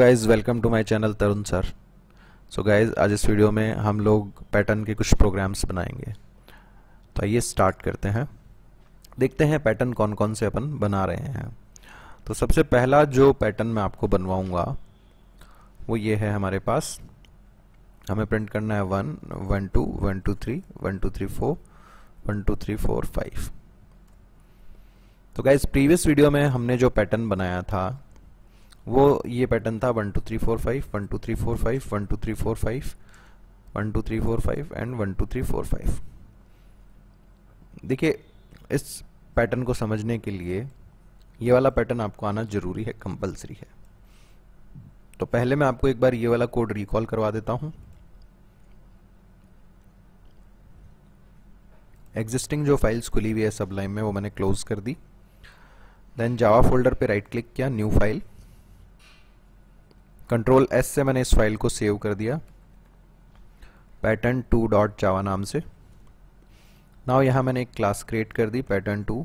guys welcome to my channel Tarun sir so guys आज इस video में हम लोग पैटर्न के कुछ प्रोग्राम्स बनाएंगे तो आइए स्टार्ट करते हैं देखते हैं पैटर्न कौन कौन से अपन बना रहे हैं तो सबसे पहला जो पैटर्न मैं आपको बनवाऊंगा वो ये है हमारे पास हमें प्रिंट करना है one one two one two three one two three four one two three four five तो गाइज प्रीवियस वीडियो में हमने जो पैटर्न बनाया था वो ये पैटर्न था one two three four five one two three four five one two three four five one two three four five and one two three four five देखिए इस पैटर्न को समझने के लिए ये वाला पैटर्न आपको आना ज़रूरी है कंपलसरी है तो पहले मैं आपको एक बार ये वाला कोड रिकॉल करवा देता हूँ एग्जिस्टिंग जो फाइल्स खुली हुई है लाइन में वो मैंने क्लोज कर दी देन जावा फोल्डर पे राइट क्लिक किया न्यू फाइल कंट्रोल एस से मैंने इस फाइल को सेव कर दिया पैटर्न टू डॉट जावा नाम से नाव यहाँ मैंने एक क्लास क्रिएट कर दी पैटर्न टू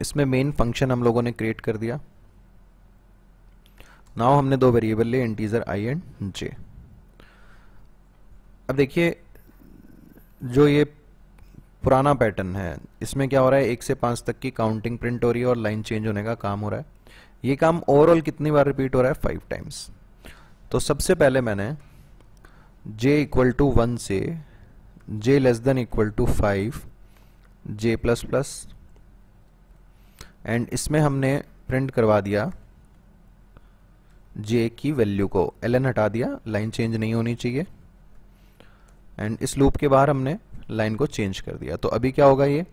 इसमें मेन फंक्शन हम लोगों ने क्रिएट कर दिया नाव हमने दो वेरिएबल लिए इंटीजर आई एंड जे अब देखिए जो ये पुराना पैटर्न है इसमें क्या हो रहा है एक से पांच तक की काउंटिंग प्रिंट हो रही है और लाइन चेंज होने का काम हो रहा है ये काम ओवरऑल कितनी बार रिपीट हो रहा है फाइव टाइम्स तो सबसे पहले मैंने j इक्वल टू वन से j less than equal to five j plus plus and इसमें हमने प्रिंट करवा दिया j की वैल्यू को ln हटा दिया लाइन चेंज नहीं होनी चाहिए एंड इस लूप के बाहर हमने लाइन को चेंज कर दिया तो अभी क्या होगा ये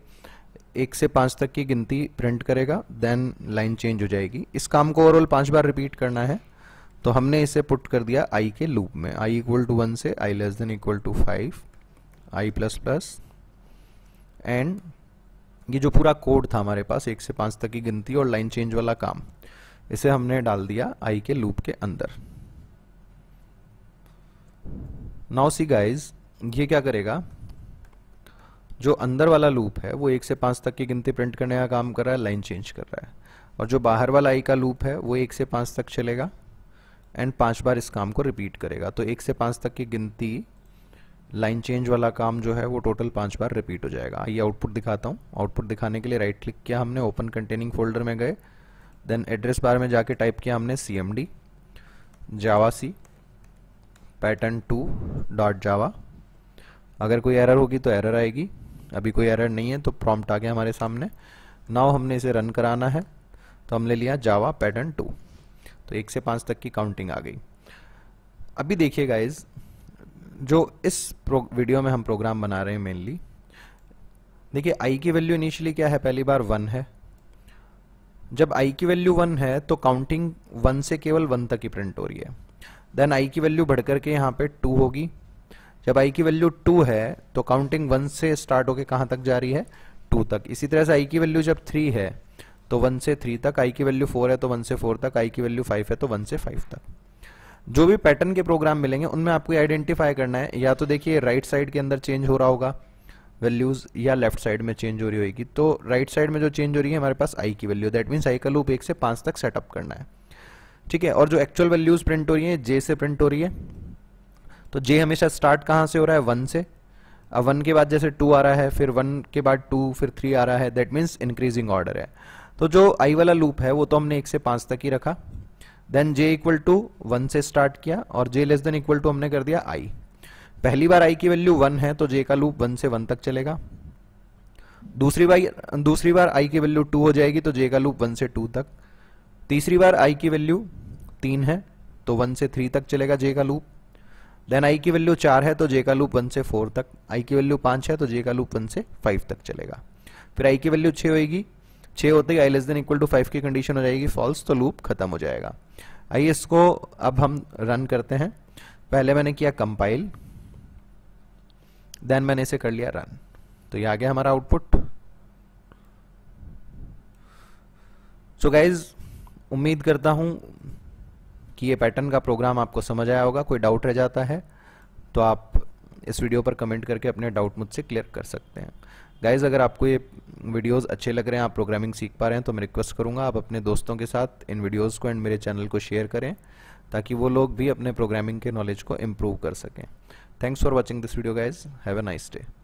एक से पांच तक की गिनती प्रिंट करेगा देन लाइन चेंज हो जाएगी इस काम को ओवरऑल पांच बार रिपीट करना है तो हमने इसे पुट कर दिया आई के लूप में आई इक्वल टू वन से i less than equal to five i plus plus and ये जो पूरा कोड था हमारे पास एक से पांच तक की गिनती और लाइन चेंज वाला काम इसे हमने डाल दिया आई के लूप के अंदर नाउ सी गाइज ये क्या करेगा जो अंदर वाला लूप है वो एक से पाँच तक की गिनती प्रिंट करने का काम कर रहा है लाइन चेंज कर रहा है और जो बाहर वाला आई का लूप है वो एक से पाँच तक चलेगा एंड पांच बार इस काम को रिपीट करेगा तो एक से पाँच तक की गिनती लाइन चेंज वाला काम जो है वो टोटल पांच बार रिपीट हो जाएगा ये आउटपुट दिखाता हूँ आउटपुट दिखाने के लिए राइट क्लिक किया हमने ओपन कंटेनिंग फोल्डर में गए देन एड्रेस बार में जाके टाइप किया हमने C M D Java C pattern two dot Java अगर कोई एरर होगी तो एरर आएगी अभी कोई एरर नहीं है तो प्रॉम्प्ट आ गया हमारे सामने नाव हमने इसे रन कराना है तो हमने लिया जावा पैटर्न टू तो एक से पाँच तक की काउंटिंग आ गई अभी देखिए गाइज जो इस वीडियो में हम प्रोग्राम बना रहे हैं मेनली देखिए आई की वैल्यू इनिशियली क्या है पहली बार वन है जब आई की वैल्यू वन है तो काउंटिंग वन से केवल वन तक ही प्रिंट हो रही है देन आई की वैल्यू बढ़कर के यहाँ पे टू होगी जब आई की वैल्यू टू है तो काउंटिंग वन से स्टार्ट होकर कहां तक जा रही है टू तक इसी तरह से आई की वैल्यू जब थ्री है तो वन से थ्री तक आई की वैल्यू फोर है तो वन से फोर तक आई की वैल्यू फाइव है तो वन से फाइव तक जो भी पैटर्न के प्रोग्राम मिलेंगे उनमें आपको आइडेंटिफाई करना है या तो देखिए राइट साइड के अंदर चेंज हो रहा होगा वैल्यूज या लेफ्ट साइड में चेंज हो रही होगी तो राइट right साइड में जो चेंज हो रही है हमारे पास आई की वैल्यू दैट मीन्स आई का लूप एक से पांच तक सेटअप करना है ठीक है और जो एक्चुअल वैल्यूज प्रिंट हो रही है जे से प्रिंट हो रही है तो जे हमेशा स्टार्ट कहाँ से हो रहा है वन से अब वन के बाद जैसे टू आ रहा है फिर वन के बाद टू फिर थ्री आ रहा है दैट मीन्स इंक्रीजिंग ऑर्डर है तो जो आई वाला लूप है वो तो हमने एक से पाँच तक ही रखा then j equal to one से स्टार्ट किया और j less than equal to हमने कर दिया आई पहली बार आई की वैल्यू वन है तो जे का लूप वन से वन तक चलेगा दूसरी बार दूसरी बार आई की वैल्यू टू हो जाएगी तो जे का लूप वन से टू तक तीसरी बार आई की वैल्यू तीन है तो वन से थ्री तक चलेगा जे का लूप देन आई की वैल्यू चार है तो जे का लूप वन से फोर तक आई की वैल्यू पांच है तो जे का लूप वन से फाइव तक चलेगा फिर आई की वैल्यू छ होगी छ होते ही i less than equal to five की कंडीशन हो जाएगी फॉल्स तो लूप खत्म हो जाएगा आई इसको अब हम रन करते हैं पहले मैंने किया कंपाइल देन मैंने इसे कर लिया रन तो ये आ गया हमारा आउटपुट सो गाइज उम्मीद करता हूं कि ये पैटर्न का प्रोग्राम आपको समझ आया होगा कोई डाउट रह जाता है तो आप इस वीडियो पर कमेंट करके अपने डाउट मुझसे क्लियर कर सकते हैं गाइज़ अगर आपको ये वीडियोस अच्छे लग रहे हैं आप प्रोग्रामिंग सीख पा रहे हैं तो मैं रिक्वेस्ट करूँगा आप अपने दोस्तों के साथ इन वीडियोज़ को एंड मेरे चैनल को शेयर करें ताकि वो लोग भी अपने प्रोग्रामिंग के नॉलेज को इम्प्रूव कर सकें thanks for watching this video guys have a nice day